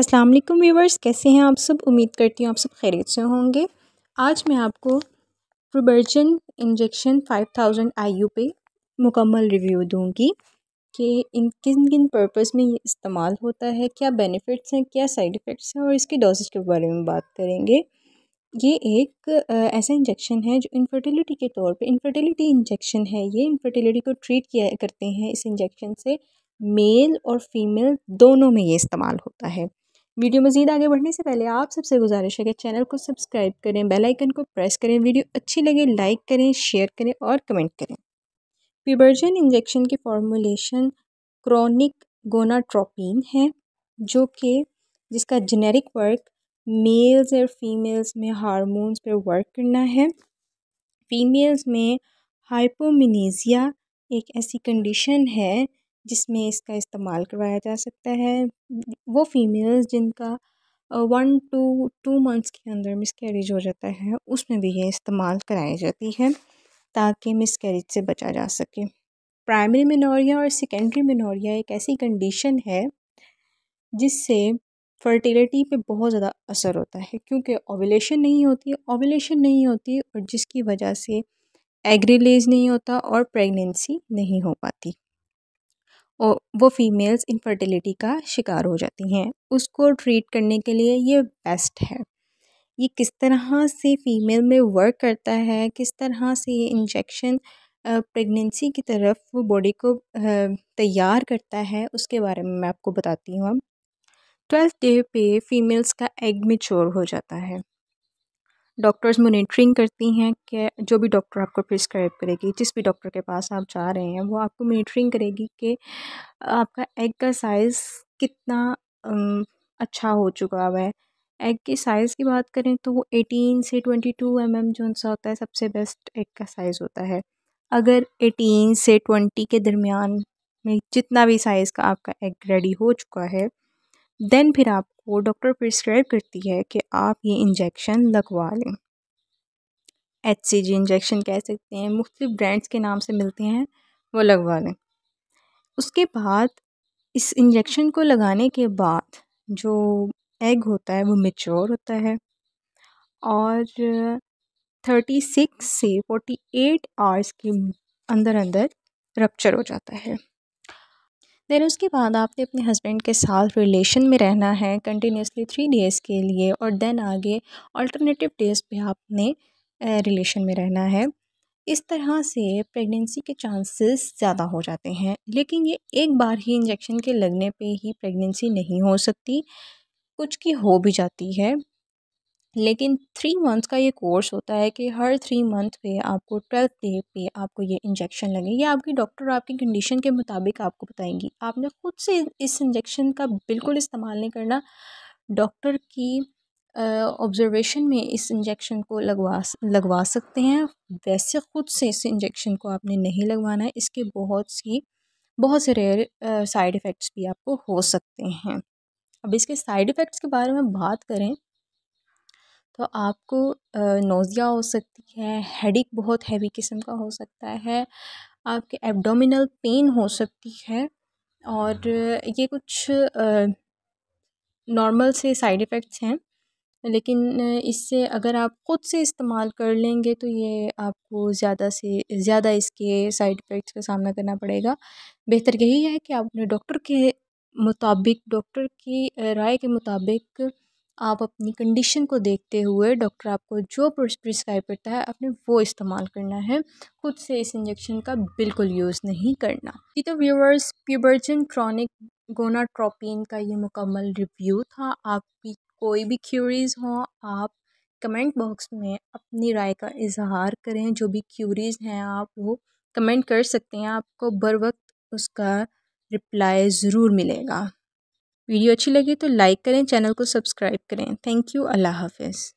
अस्सलाम वालेकुम व्यूवर्स कैसे हैं आप सब उम्मीद करती हूँ आप सब खैरियत से होंगे आज मैं आपको प्रोबर्जन इंजेक्शन 5000 यू पे मुकम्मल रिव्यू दूंगी कि इन किन किन पर्पस में ये इस्तेमाल होता है क्या बेनिफिट्स हैं क्या साइड इफ़ेक्ट्स हैं और इसके डोजेज के बारे में बात करेंगे ये एक ऐसा इंजेक्शन है जो इनफर्टिलिटी के तौर पे इनफर्टिलिटी इंजेक्शन है ये इनफर्टिलिटी को ट्रीट किया करते हैं इस इंजेक्शन से मेल और फीमेल दोनों में ये इस्तेमाल होता है वीडियो मज़ीद आगे बढ़ने से पहले आप सबसे गुजारिश है कि चैनल को सब्सक्राइब करें बेल आइकन को प्रेस करें वीडियो अच्छी लगे लाइक करें शेयर करें और कमेंट करें पिबर्जन इंजेक्शन की फॉर्मूलेशन क्रॉनिक गोनाट्रोपिन है जो कि जिसका जेनेरिक वर्क मेल्स और फीमेल्स में हारमोन्स पर वर्क करना है फीमेल्स में हाइपोमिनीजिया एक ऐसी कंडीशन है जिसमें इसका इस्तेमाल करवाया जा सकता है वो फ़ीमेल्स जिनका वन टू टू मंथ्स के अंदर मिसकैरेज हो जाता है उसमें भी ये इस्तेमाल कराई जाती है ताकि मिसकैरेज से बचा जा सके प्राइमरी मिनोरिया और सेकेंडरी मिनोरिया एक ऐसी कंडीशन है जिससे फर्टिलिटी पे बहुत ज़्यादा असर होता है क्योंकि ओवलेशन नहीं होती ओवलेशन नहीं होती और जिसकी वजह से एग्रीलेज नहीं होता और प्रेगनेंसी नहीं हो पाती और वो फीमेल्स इनफर्टिलिटी का शिकार हो जाती हैं उसको ट्रीट करने के लिए ये बेस्ट है ये किस तरह से फीमेल में वर्क करता है किस तरह से ये इंजेक्शन प्रेगनेंसी की तरफ वो बॉडी को तैयार करता है उसके बारे में मैं आपको बताती हूँ ट्वेल्थ डे पे फीमेल्स का एग मेच्योर हो जाता है डॉक्टर्स मोनिटरिंग करती हैं कि जो भी डॉक्टर आपको प्रिस्क्राइब करेगी जिस भी डॉक्टर के पास आप जा रहे हैं वो आपको मोनिटरिंग करेगी कि आपका एग का साइज़ कितना अच्छा हो चुका हुआ है एग के साइज़ की बात करें तो वो एटीन से ट्वेंटी टू एम एम जो सा होता है सबसे बेस्ट एग का साइज़ होता है अगर एटीन से ट्वेंटी के दरमियान में जितना भी साइज़ का आपका एग रेडी हो चुका है देन फिर आपको डॉक्टर प्रिस्क्राइब करती है कि आप ये इंजेक्शन लगवा लें एच सी जी इंजेक्शन कह सकते हैं मुख्तलिफ ब्रांड्स के नाम से मिलते हैं वो लगवा लें उसके बाद इस इंजेक्शन को लगाने के बाद जो एग होता है वो मेच्योर होता है और थर्टी सिक्स से फोर्टी एट आवर्स के अंदर अंदर रपच्चर हो जाता है देन उसके बाद आपने अपने हस्बैंड के साथ रिलेशन में रहना है कंटिन्यूसली थ्री डेज़ के लिए और देन आगे अल्टरनेटिव डेज़ पे आपने रिलेशन में रहना है इस तरह से प्रेगनेंसी के चांसेस ज़्यादा हो जाते हैं लेकिन ये एक बार ही इंजेक्शन के लगने पे ही प्रेगनेंसी नहीं हो सकती कुछ की हो भी जाती है लेकिन थ्री मंथ्स का ये कोर्स होता है कि हर थ्री मंथ पे आपको ट्वेल्थ डे पे आपको ये इंजेक्शन लगे ये आपकी डॉक्टर आपकी कंडीशन के मुताबिक आपको बताएंगी आपने ख़ुद से इस इंजेक्शन का बिल्कुल इस्तेमाल नहीं करना डॉक्टर की ऑब्जर्वेशन में इस इंजेक्शन को लगवा लगवा सकते हैं वैसे ख़ुद से इस इंजेक्शन को आपने नहीं लगवाना है इसके बहुत सी बहुत से रेयर साइड इफ़ेक्ट्स भी आपको हो सकते हैं अब इसके साइड इफ़ेक्ट्स के बारे में बात करें तो आपको नोज़िया हो सकती है हेडिक बहुत हैवी किस्म का हो सकता है आपके एब्डोमिनल पेन हो सकती है और ये कुछ नॉर्मल से साइड इफ़ेक्ट्स हैं लेकिन इससे अगर आप ख़ुद से इस्तेमाल कर लेंगे तो ये आपको ज़्यादा से ज़्यादा इसके साइड इफ़ेक्ट्स का सामना करना पड़ेगा बेहतर यही है कि आप अपने डॉक्टर के मुताबिक डॉक्टर की राय के मुताबिक आप अपनी कंडीशन को देखते हुए डॉक्टर आपको जो प्रिस्क्राइब करता है आपने वो इस्तेमाल करना है खुद से इस इंजेक्शन का बिल्कुल यूज़ नहीं करना जी तो व्यूवर्स प्यूबर्जन क्रॉनिक गोनाट्रोपिन का ये मुकम्मल रिव्यू था आपकी कोई भी क्यूरीज हो आप कमेंट बॉक्स में अपनी राय का इजहार करें जो भी क्यूरीज हैं आप वो कमेंट कर सकते हैं आपको बर वक्त उसका रिप्लाई ज़रूर मिलेगा वीडियो अच्छी लगी तो लाइक करें चैनल को सब्सक्राइब करें थैंक यू अल्लाह हाफिज़